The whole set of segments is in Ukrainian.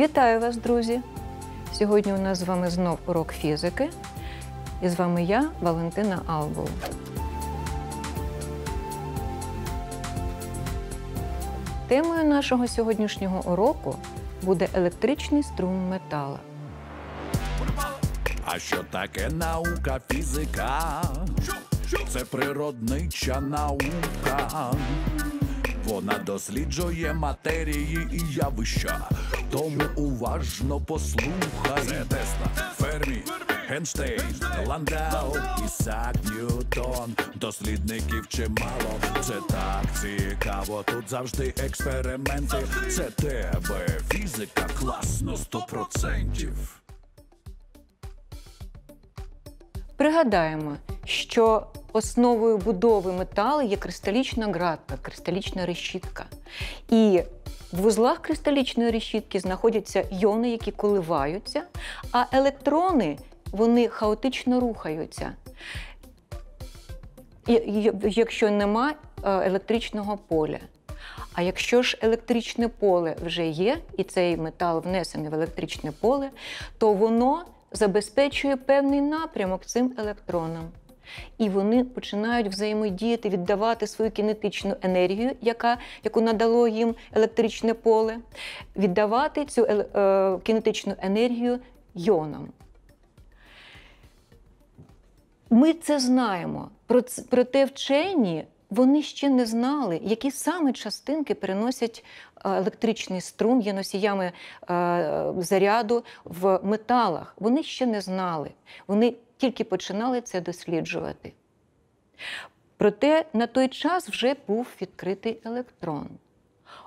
Вітаю вас, друзі! Сьогодні у нас з вами знов урок фізики. І з вами я, Валентина Албул. Темою нашого сьогоднішнього уроку буде електричний струм метала. А що таке наука фізика? Це природнича наука. Вона досліджує матерії і явища. Тому уважно послухай Це Тесла, Фермі, Генштейн, Ландау, Ісак Ньютон. Дослідників чимало. Це так цікаво. Тут завжди експерименти. Це тебе фізика класно сто процентів. Пригадаємо, що основою будови металу є кристалічна градка, кристалічна решітка. І в узлах кристалічної решітки знаходяться йони, які коливаються, а електрони вони хаотично рухаються, якщо нема е, електричного поля. А якщо ж електричне поле вже є, і цей метал внесений в електричне поле, то воно забезпечує певний напрямок цим електронам. І вони починають взаємодіяти, віддавати свою кінетичну енергію, яка, яку надало їм електричне поле, віддавати цю е, е, кінетичну енергію йонам. Ми це знаємо. Проте вчені вони ще не знали, які саме частинки переносять е, електричний струм, є носіями е, заряду в металах. Вони ще не знали. Вони тільки починали це досліджувати. Проте на той час вже був відкритий електрон.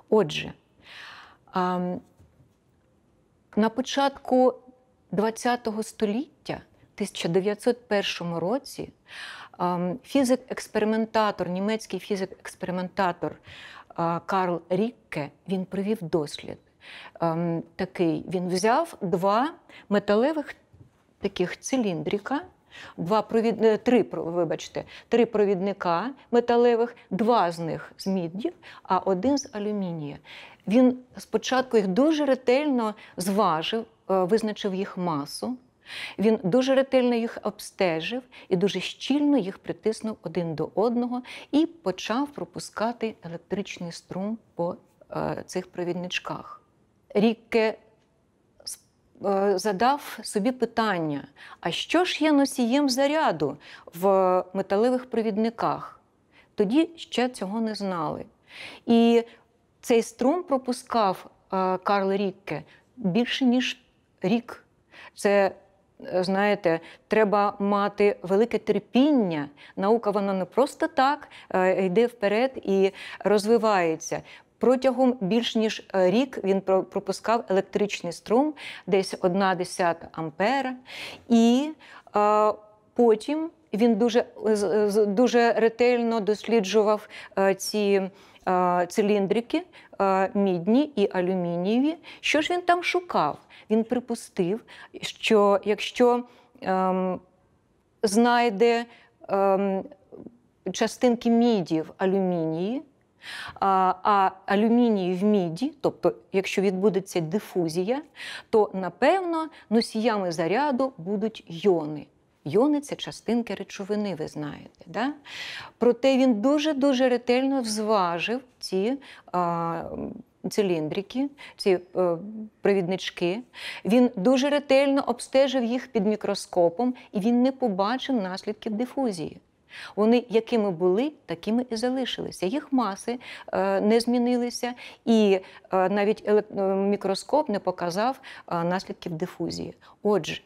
Отже, на початку ХХ століття, в 1901 році, фізик-експериментатор, німецький фізик-експериментатор Карл Рікке він провів дослід. Такий він взяв два металевих таких циліндрика, два провід... Е, три вибачте, три провідника металевих, два з них з мідді, а один з алюмінія. Він спочатку їх дуже ретельно зважив, е, визначив їх масу. Він дуже ретельно їх обстежив і дуже щільно їх притиснув один до одного і почав пропускати електричний струм по е, цих провідничках. Рікке Е, задав собі питання: а що ж є носієм заряду в металевих провідниках? Тоді ще цього не знали. І цей струм пропускав е, Карл Рікке більше ніж рік. Це е, Знаєте, треба мати велике терпіння. Наука вона не просто так йде вперед і розвивається. Протягом більш ніж е, рік він пропускав електричний струм, десь 1,1 ампера. І е, потім він дуже, дуже ретельно досліджував е, ці. Е, циліндрики мідні і алюмінієві. Що ж він там шукав? Він припустив, що якщо ем, знайде ем, частинки міді в алюмінії, а а алюміній в міді, тобто, якщо відбудеться дифузія, то напевно носіями заряду будуть йони. Йони це частинки речовини, ви знаєте. Да? Проте він дуже-дуже ретельно зважив ці а, циліндрики, ці а, е, привіднички. Він дуже ретельно обстежив їх під мікроскопом і він не побачив наслідків дифузії. Вони якими були, такими і залишилися. Їх маси е, не змінилися, і е, навіть е, мікроскоп не показав наслідків дифузії. Отже,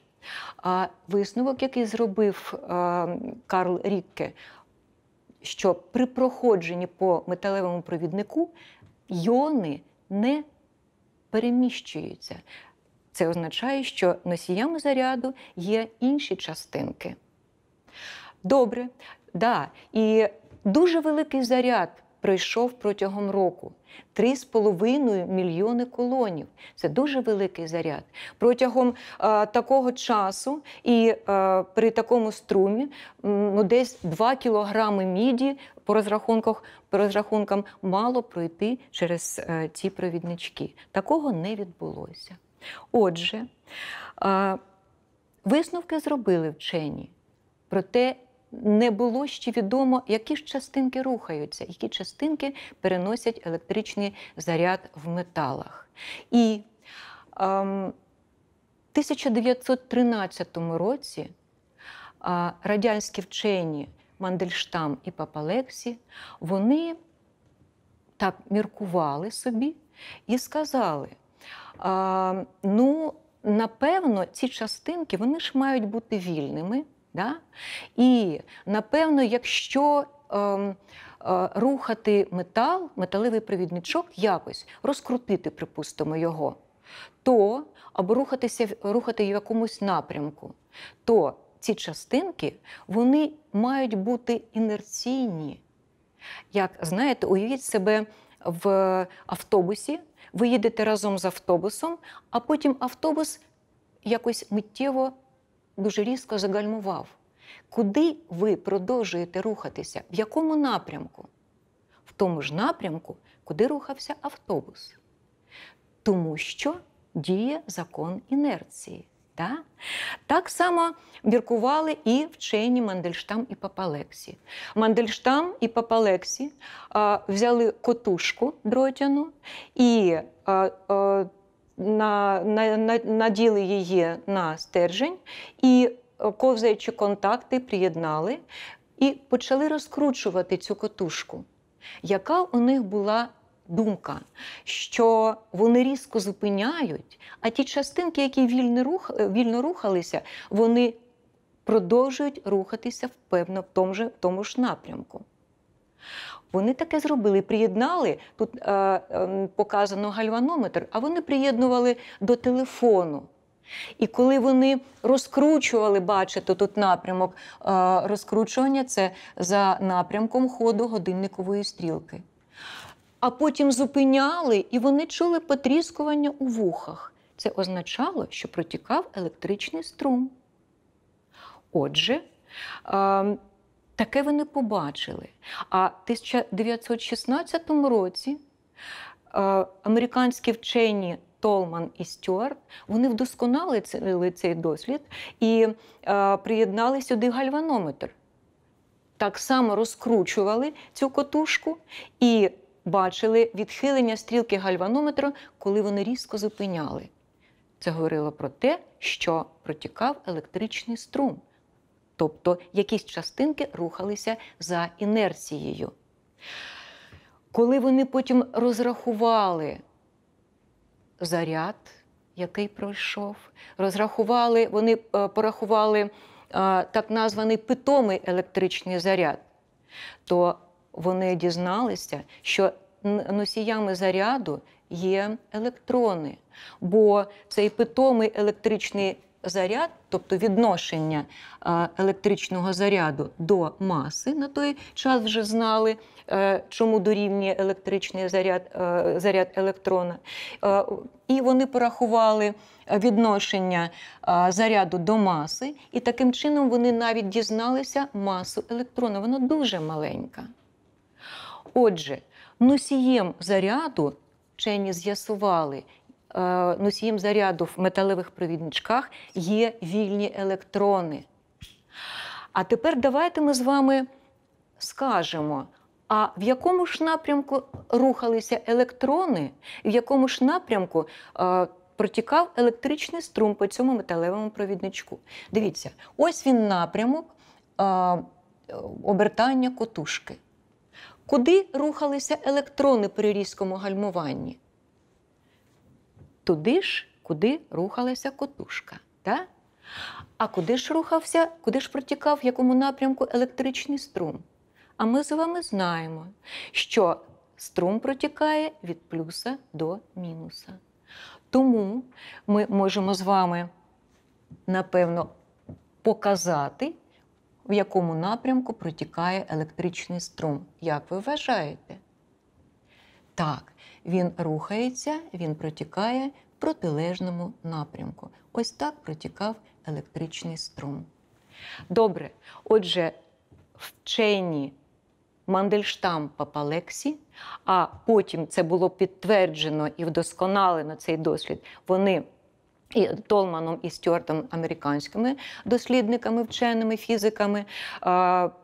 висновок, який зробив Карл Рікке, що при проходженні по металевому провіднику йони не переміщуються. Це означає, що носіями заряду є інші частинки. Добре, да. І дуже великий заряд пройшов протягом року. Три з половиною мільйони колонів. Це дуже великий заряд. Протягом а, е, такого часу і а, е, при такому струмі ну, десь 2 кілограми міді по розрахунках, по розрахункам мало пройти через а, е, ці провіднички. Такого не відбулося. Отже, висновки зробили вчені. Про те, не було ще відомо, які ж частинки рухаються, які частинки переносять електричний заряд в металах. І ем, 1913 році а, радянські вчені Мандельштам і Папалексі вони так міркували собі і сказали: а, ем, ну, напевно, ці частинки вони ж мають бути вільними. Да? І напевно, якщо е, е, рухати метал, металевий провідничок якось розкрутити, припустимо, його, то або рухатися рухати в якомусь напрямку, то ці частинки вони мають бути інерційні. Як знаєте, уявіть себе в автобусі, ви їдете разом з автобусом, а потім автобус якось миттєво дуже різко загальмував. Куди ви продовжуєте рухатися? В якому напрямку? В тому ж напрямку, куди рухався автобус. Тому що діє закон інерції. Так, так само міркували і вчені Мандельштам і Папалексі. Мандельштам і Папалексі а, взяли котушку дротяну і а, а, на, на, на, наділи її на стержень і е, ковзаючи контакти, приєднали і почали розкручувати цю котушку. Яка у них була думка, що вони різко зупиняють, а ті частинки, які вільно рух, е, вільно рухалися, вони продовжують рухатися впевно в тому ж, в тому ж напрямку. Вони таке зробили, приєднали. Тут е, е, показано гальванометр, а вони приєднували до телефону. І коли вони розкручували, бачите, тут напрямок е, розкручування це за напрямком ходу годинникової стрілки. А потім зупиняли і вони чули потріскування у вухах. Це означало, що протікав електричний струм. Отже, ем, Таке вони побачили. А в 1916 році е, американські вчені Толман і Стюарт вони вдосконалили цей дослід і е, приєднали сюди гальванометр. Так само розкручували цю котушку і бачили відхилення стрілки гальванометра, коли вони різко зупиняли. Це говорило про те, що протікав електричний струм. Тобто якісь частинки рухалися за інерцією. Коли вони потім розрахували заряд, який пройшов, розрахували, вони е, порахували е, так названий питомий електричний заряд, то вони дізналися, що носіями заряду є електрони, бо цей питомий електричний заряд, тобто відношення е, електричного заряду до маси, на той час вже знали, е, чому дорівнює електричний заряд е, заряд електрона. І вони порахували відношення заряду до маси, і таким чином вони навіть дізналися масу електрона. Вона дуже маленька. Отже, носієм заряду вчені з'ясували. Е, носієм заряду в металевих провідничках є вільні електрони. А тепер давайте ми з вами скажемо. А в якому ж напрямку рухалися електрони, в якому ж напрямку е, протікав електричний струм по цьому металевому провідничку? Дивіться, ось він напрямок е, обертання котушки. Куди рухалися електрони при різкому гальмуванні? туди ж, куди рухалася котушка. Та? А куди ж рухався, куди ж протікав в якому напрямку електричний струм? А ми з вами знаємо, що струм протікає від плюса до мінуса. Тому ми можемо з вами, напевно, показати, в якому напрямку протікає електричний струм. Як ви вважаєте? Так, він рухається, він протікає в протилежному напрямку. Ось так протікав електричний струм. Добре. Отже, вчені Мандельштам Папалексі, а потім це було підтверджено і вдосконалено цей досвід. Вони і Толманом і Стюартом американськими дослідниками, вченими фізиками.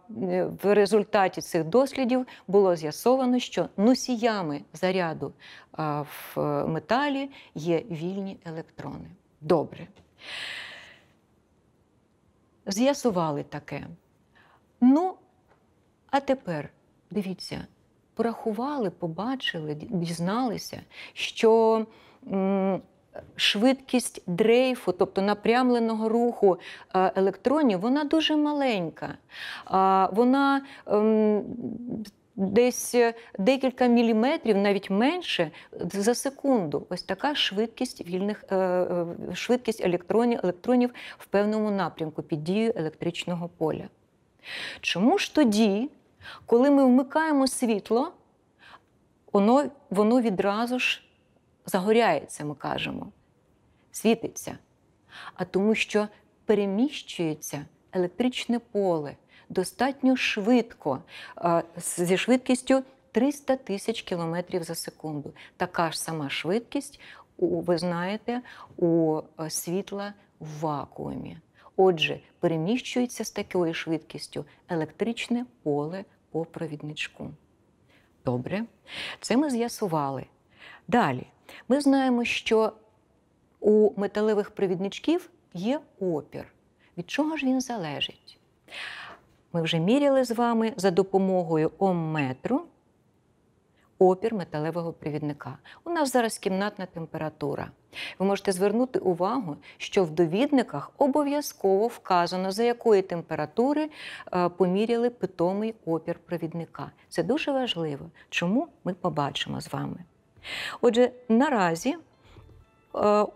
В результаті цих дослідів було з'ясовано, що носіями заряду в е, металі є вільні електрони. Добре. З'ясували таке. Ну, а тепер дивіться, порахували, побачили, дізналися, що швидкість дрейфу, тобто напрямленого руху е, електронів, вона дуже маленька. Вона ем, Десь е, декілька міліметрів, навіть менше за секунду. Ось така швидкість вільних е, швидкість електронів електронів в певному напрямку під дією електричного поля. Чому ж тоді, коли ми вмикаємо світло, воно, воно відразу ж загоряється, ми кажемо, світиться, а тому, що переміщується електричне поле достатньо швидко, е, зі швидкістю 300 тисяч кілометрів за секунду. Така ж сама швидкість, ви знаєте, у е, світла в вакуумі. Отже, переміщується з такою швидкістю електричне поле по провідничку. Добре, це ми з'ясували. Далі, ми знаємо, що у металевих провідничків є опір. Від чого ж він залежить? Ми вже міряли з вами за допомогою омметру опір металевого провідника. У нас зараз кімнатна температура. Ви можете звернути увагу, що в довідниках обов'язково вказано, за якої температури е, поміряли питомий опір провідника. Це дуже важливо, чому ми побачимо з вами. Отже, наразі е,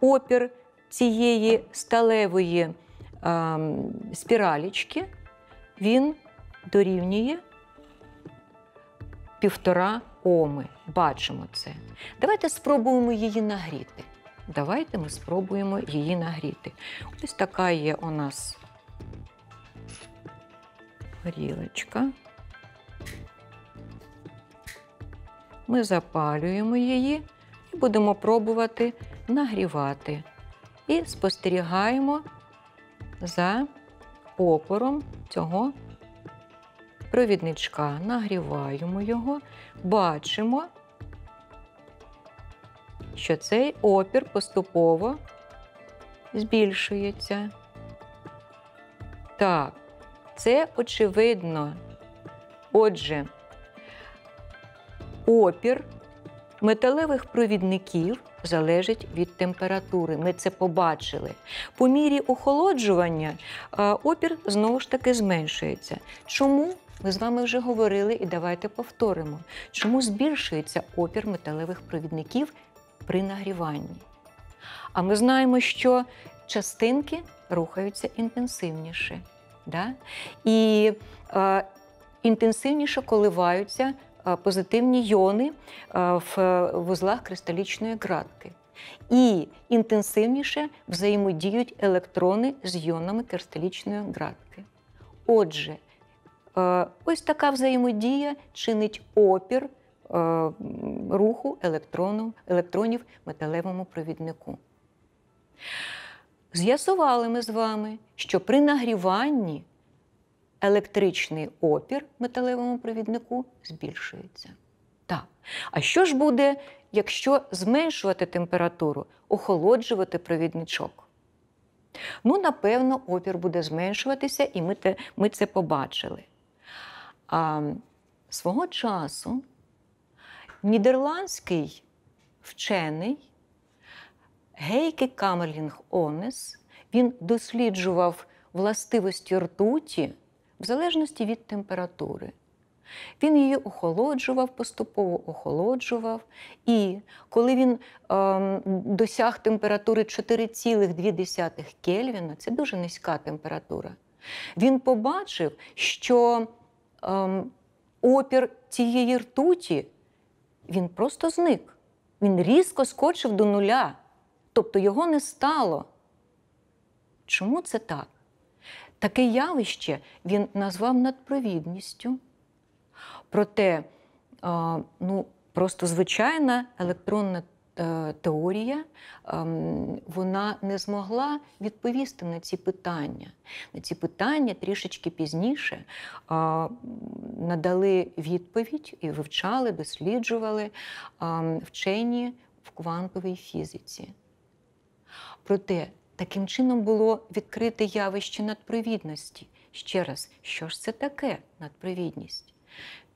опір цієї сталевої ем, спіралічки він дорівнює півтора оми. Бачимо це. Давайте спробуємо її нагріти. Давайте ми спробуємо її нагріти. Ось така є у нас горілочка. Ми запалюємо її і будемо пробувати нагрівати. І спостерігаємо за опором цього провідничка. Нагріваємо його, бачимо, що цей опір поступово збільшується. Так, це очевидно. Отже, опір металевих провідників залежить від температури. Ми це побачили. По мірі охолоджування е, опір знову ж таки зменшується. Чому? Ми з вами вже говорили і давайте повторимо, чому збільшується опір металевих провідників при нагріванні. А ми знаємо, що частинки рухаються інтенсивніше. Да? І е, інтенсивніше коливаються Е, позитивні йони е, в вузлах кристалічної ґратки. І інтенсивніше взаємодіють електрони з йонами кристалічної ґратки. Отже, е, ось така взаємодія чинить опір руху електронів металевому провіднику. З'ясували ми з вами, що при нагріванні електричний опір металевому провіднику збільшується. Так. А що ж буде, якщо зменшувати температуру, охолоджувати провідничок? Ну, напевно, опір буде зменшуватися, і ми те, ми це побачили. А Свого часу нідерландський вчений Гейке Камерлінг Онес він досліджував властивості ртуті в залежності від температури. Він її охолоджував, поступово охолоджував. І коли він ем, досяг температури 4,2 Кельвіна, це дуже низька температура, він побачив, що ем, опір цієї ртуті він просто зник. Він різко скочив до нуля, тобто його не стало. Чому це так? Таке явище він назвав надпровідністю. Проте ну, просто звичайна електронна е, теорія ем, вона не змогла відповісти на ці питання. На ці питання трішечки пізніше надали відповідь і вивчали, досліджували ем, вчені в квантовій фізиці. Проте Таким чином було відкрите явище надпривідності. Ще раз, що ж це таке надпривідність?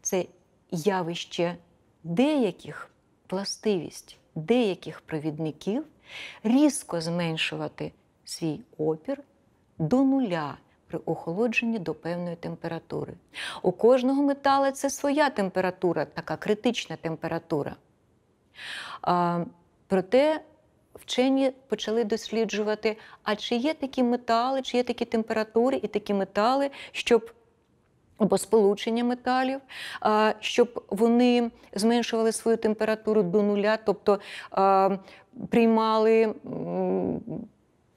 Це явище деяких властивість, деяких провідників різко зменшувати свій опір до нуля при охолодженні до певної температури. У кожного метала це своя температура, така критична температура. А, Проте вчені почали досліджувати, а чи є такі метали, чи є такі температури і такі метали, щоб або сполучення металів, щоб вони зменшували свою температуру до нуля, тобто приймали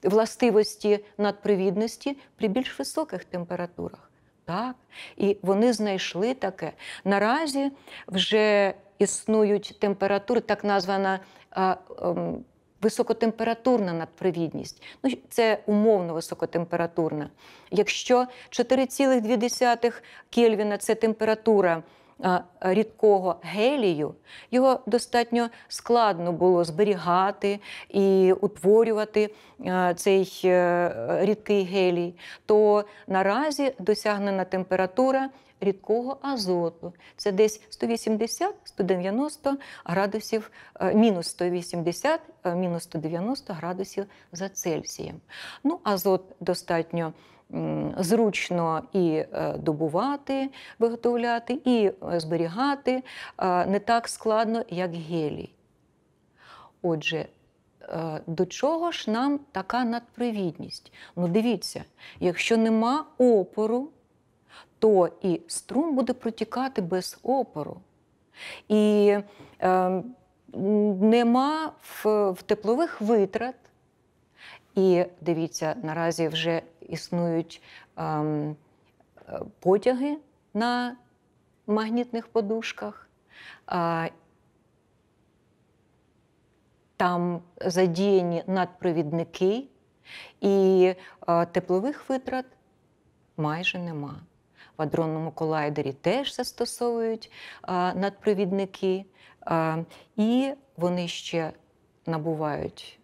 властивості надпривідності при більш високих температурах. Так, і вони знайшли таке. Наразі вже існують температури, так названа. Ем, високотемпературна надпривідність. Ну, Це умовно високотемпературна. Якщо 4,2 Кельвіна це температура. Рідкого гелію його достатньо складно було зберігати і утворювати цей е, рідкий гелій, то наразі досягнена температура рідкого азоту. Це десь 180-190 градусів, е, мінус 180, е, мінус 190 градусів за Цельсієм. Ну, Азот достатньо. Зручно і е, добувати, виготовляти, і зберігати не так складно, як гелій. Отже, до чого ж нам така надпривідність? Ну, дивіться, якщо нема опору то і струм буде протікати без опору. І е, нема в, в теплових витрат. І дивіться, наразі вже існують е, потяги на магнітних подушках. Е, там задіяні надпровідники, і е, теплових витрат майже нема в адронному колайдері теж застосовують надпровідники, і вони ще набувають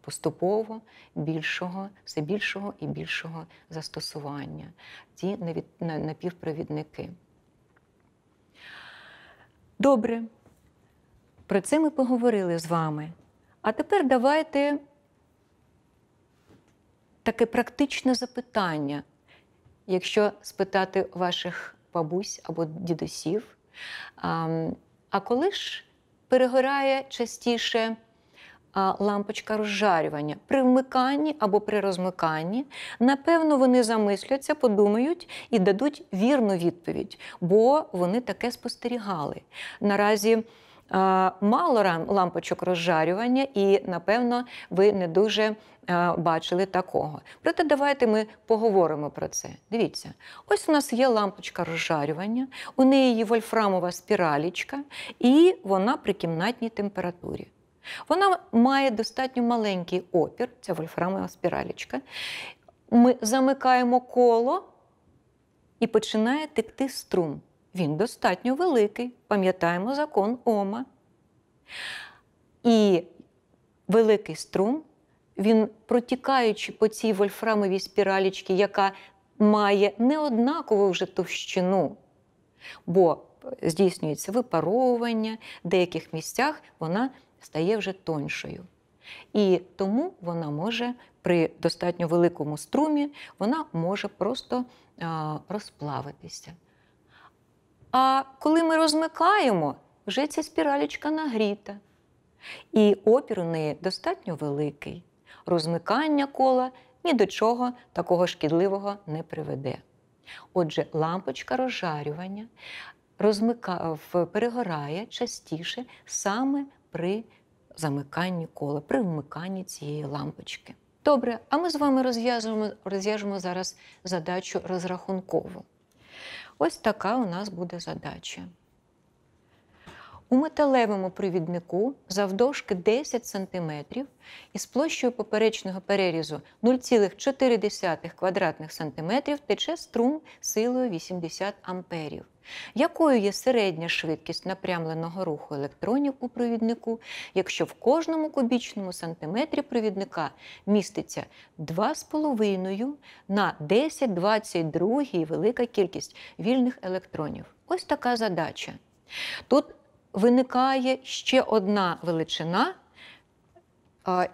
поступово більшого, все більшого і більшого застосування. Ці напівпровідники. Добре. Про це ми поговорили з вами. А тепер давайте таке практичне запитання якщо спитати ваших бабусь або дідусів, а коли ж перегорає частіше лампочка розжарювання при вмиканні або при розмиканні, напевно, вони замисляться, подумають і дадуть вірну відповідь, бо вони таке спостерігали. Наразі мало лампочок розжарювання, і напевно ви не дуже е, бачили такого. Проте давайте ми поговоримо про це. Дивіться, ось у нас є лампочка розжарювання, у неї є вольфрамова спіралічка, і вона при кімнатній температурі. Вона має достатньо маленький опір, ця вольфрамова спіралічка. Ми замикаємо коло і починає текти струм. Він достатньо великий, пам'ятаємо закон Ома. І великий струм, він, протікаючи по цій вольфрамовій спіралічці, яка має неоднакову вже товщину, бо е, здійснюється випаровування, в деяких місцях вона стає вже тоншою. І тому вона може при достатньо великому струмі, вона може просто е, розплавитися. А коли ми розмикаємо, вже ця спіралічка нагріта. І опір у неї достатньо великий. Розмикання кола ні до чого такого шкідливого не приведе. Отже, лампочка розжарювання розмика... перегорає частіше саме при замиканні кола, при вмиканні цієї лампочки. Добре, а ми з вами розв'яжемо зараз задачу розрахункову. Ось така у нас буде задача. У металевому провіднику завдовжки 10 см із площею поперечного перерізу 0,4 квадратних сантиметрів тече струм силою 80 амперів якою є середня швидкість напрямленого руху електронів у провіднику, якщо в кожному кубічному сантиметрі провідника міститься 2,5 на 10-22 велика кількість вільних електронів? Ось така задача. Тут виникає ще одна величина,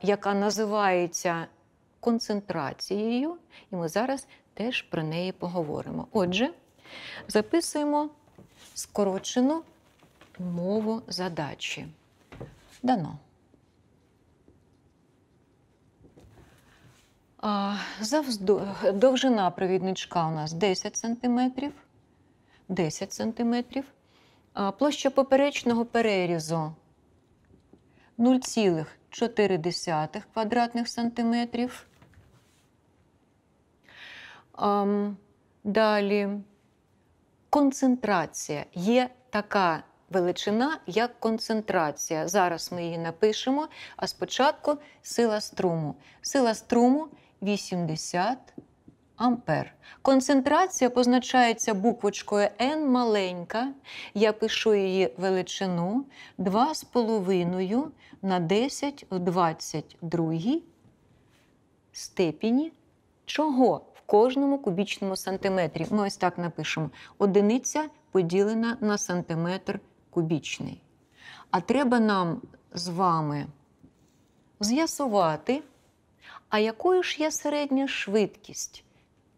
яка називається концентрацією, і ми зараз теж про неї поговоримо. Отже, Записуємо скорочену мову задачі. Дано. Завзду... Довжина провідничка у нас 10 см. 10 см. Площа поперечного перерізу 0,4 квадратних сантиметрів. Далі концентрація є така величина, як концентрація. Зараз ми її напишемо, а спочатку сила струму. Сила струму 80 ампер. Концентрація позначається буквочкою N маленька. Я пишу її величину 2,5 на 10 в 22 степені. Чого? кожному кубічному сантиметрі. Ми ось так напишемо: одиниця поділена на сантиметр кубічний. А треба нам з вами з'ясувати, а якою ж є середня швидкість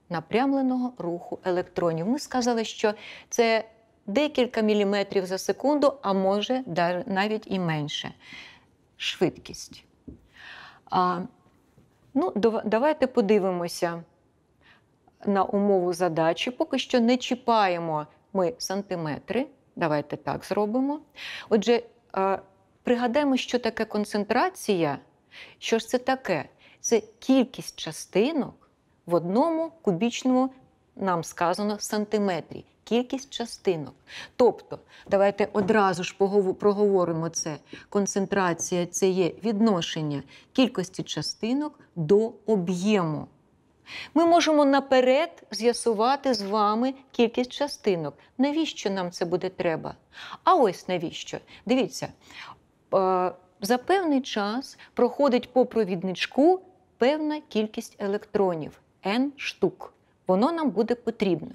напрямленого руху електронів. Ми сказали, що це декілька міліметрів за секунду, а може навіть і менше. Швидкість. А, ну, Давайте подивимося, на умову задачі. Поки що не чіпаємо ми сантиметри. Давайте так зробимо. Отже, е, пригадаємо, що таке концентрація. Що ж це таке? Це кількість частинок в одному кубічному, нам сказано, сантиметрі. Кількість частинок. Тобто, давайте одразу ж проговоримо це. Концентрація це є відношення кількості частинок до об'єму. Ми можемо наперед з'ясувати з вами кількість частинок. Навіщо нам це буде треба? А ось навіщо? Дивіться, е, за певний час проходить по провідничку певна кількість електронів n штук. Воно нам буде потрібно.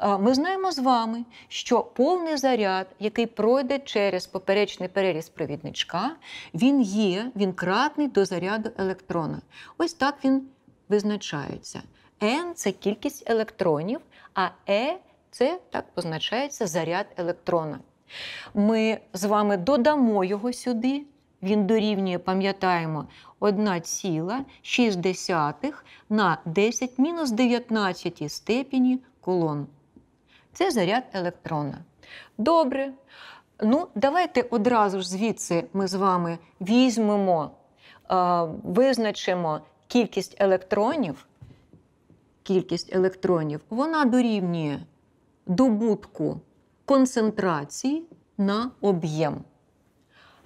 Е, ми знаємо з вами, що повний заряд, який пройде через поперечний переріз провідничка, він є, він кратний до заряду електрона. Ось так він визначаються. N це кількість електронів, а E це так позначається заряд електрона. Ми з вами додамо його сюди. Він дорівнює, пам'ятаємо, 1,6 на 10 мінус 19 степені кулон. Це заряд електрона. Добре. Ну, давайте одразу ж звідси ми з вами візьмемо, визначимо кількість електронів, кількість електронів, вона дорівнює добутку концентрації на об'єм.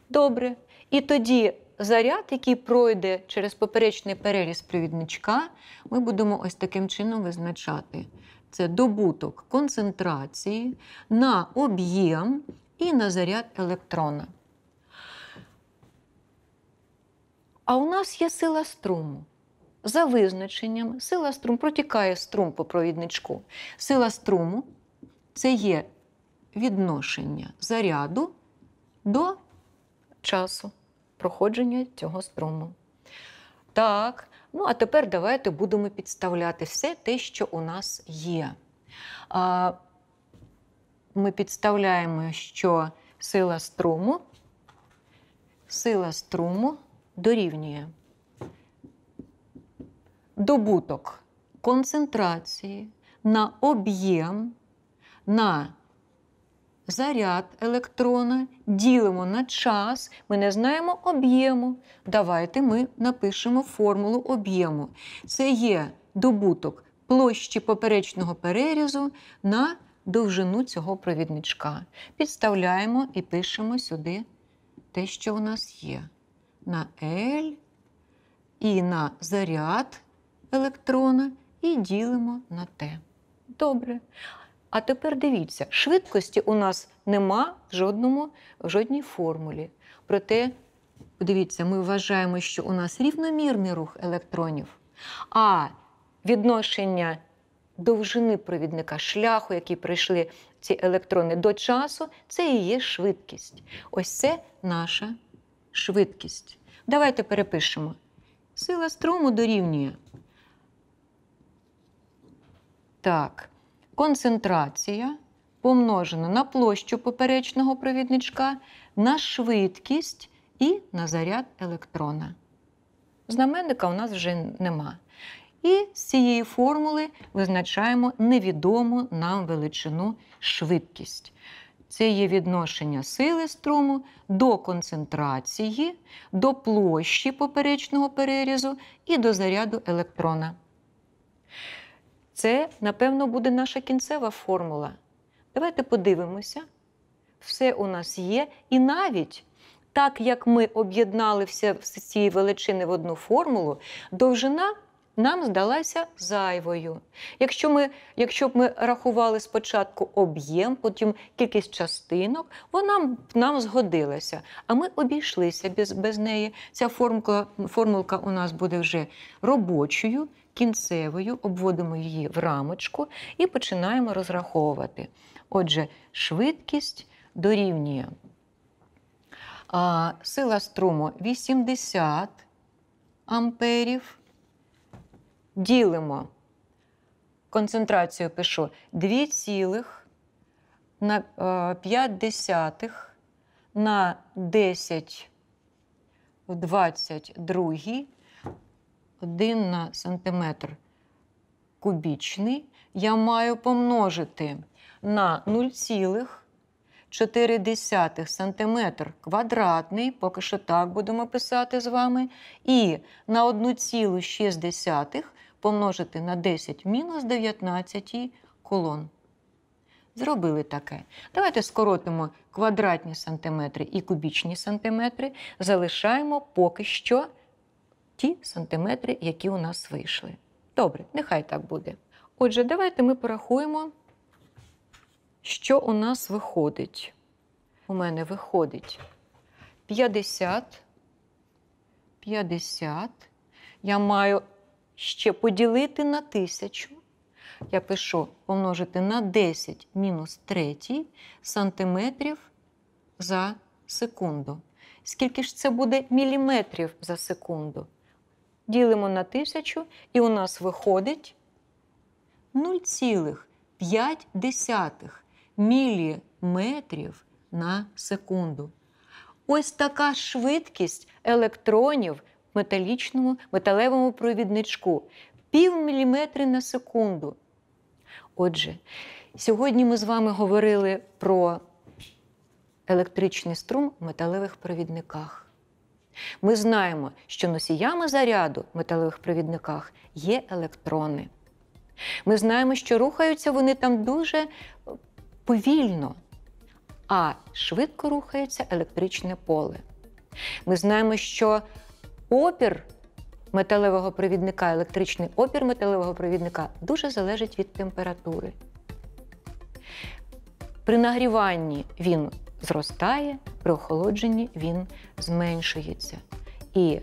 Добре. І тоді заряд, який пройде через поперечний переріз провідничка, ми будемо ось таким чином визначати. Це добуток концентрації на об'єм і на заряд електрона. А у нас є сила струму за визначенням, сила струм протікає струм по провідничку. Сила струму це є відношення заряду до часу проходження цього струму. Так, ну а тепер давайте будемо підставляти все те, що у нас є. Ми підставляємо, що сила струму, сила струму дорівнює добуток концентрації на об'єм, на заряд електрона, ділимо на час, ми не знаємо об'єму. Давайте ми напишемо формулу об'єму. Це є добуток площі поперечного перерізу на довжину цього провідничка. Підставляємо і пишемо сюди те, що у нас є. На L і на заряд електрона і ділимо на те. Добре. А тепер дивіться, швидкості у нас нема в, жодному, в жодній формулі. Проте, дивіться, ми вважаємо, що у нас рівномірний рух електронів, а відношення довжини провідника шляху, який пройшли ці електрони до часу, це і є швидкість. Ось це наша швидкість. Давайте перепишемо. Сила струму дорівнює так, концентрація помножена на площу поперечного провідничка, на швидкість і на заряд електрона. Знаменника у нас вже нема. І з цієї формули визначаємо невідому нам величину швидкість. Це є відношення сили струму до концентрації, до площі поперечного перерізу і до заряду електрона. Це, напевно, буде наша кінцева формула. Давайте подивимося. Все у нас є. І навіть так як ми об'єднали всі ці величини в одну формулу, довжина нам здалася зайвою. Якщо ми, якщо б ми рахували спочатку об'єм, потім кількість частинок, вона б нам згодилася. А ми обійшлися без без неї. Ця формка, формулка у нас буде вже робочою, кінцевою, обводимо її в рамочку і починаємо розраховувати. Отже, швидкість дорівнює. А, Сила струму 80 амперів ділимо концентрацію пишу 2,5 на 10 е, в 22, 1 на сантиметр кубічний, я маю помножити на 0, 0,4 см квадратний, поки що так будемо писати з вами, і на 1,6 помножити на 10 мінус 19 колон. Зробили таке. Давайте скоротимо квадратні сантиметри і кубічні сантиметри, залишаємо поки що ті сантиметри, які у нас вийшли. Добре, нехай так буде. Отже, давайте ми порахуємо. Що у нас виходить? У мене виходить 50, 50. Я маю ще поділити на тисячу. Я пишу помножити на 10 мінус 3 сантиметрів за секунду. Скільки ж це буде міліметрів за секунду? Ділимо на тисячу, і у нас виходить 0,5 міліметрів на секунду. Ось така швидкість електронів в металічному металевому провідничку півміліметри на секунду. Отже, сьогодні ми з вами говорили про електричний струм в металевих провідниках. Ми знаємо, що носіями заряду в металевих провідниках є електрони. Ми знаємо, що рухаються вони там дуже повільно, а швидко рухається електричне поле. Ми знаємо, що опір металевого провідника, електричний опір металевого провідника дуже залежить від температури. При нагріванні він зростає, при охолодженні він зменшується. І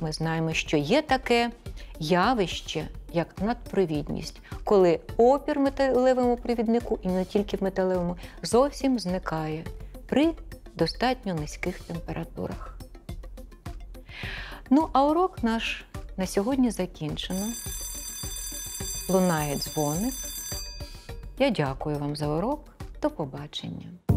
ми знаємо, що є таке явище як надпривідність, коли опір металевому провіднику, і не тільки в металевому, зовсім зникає при достатньо низьких температурах. Ну, а урок наш на сьогодні закінчено. Лунає дзвоник. Я дякую вам за урок. До побачення.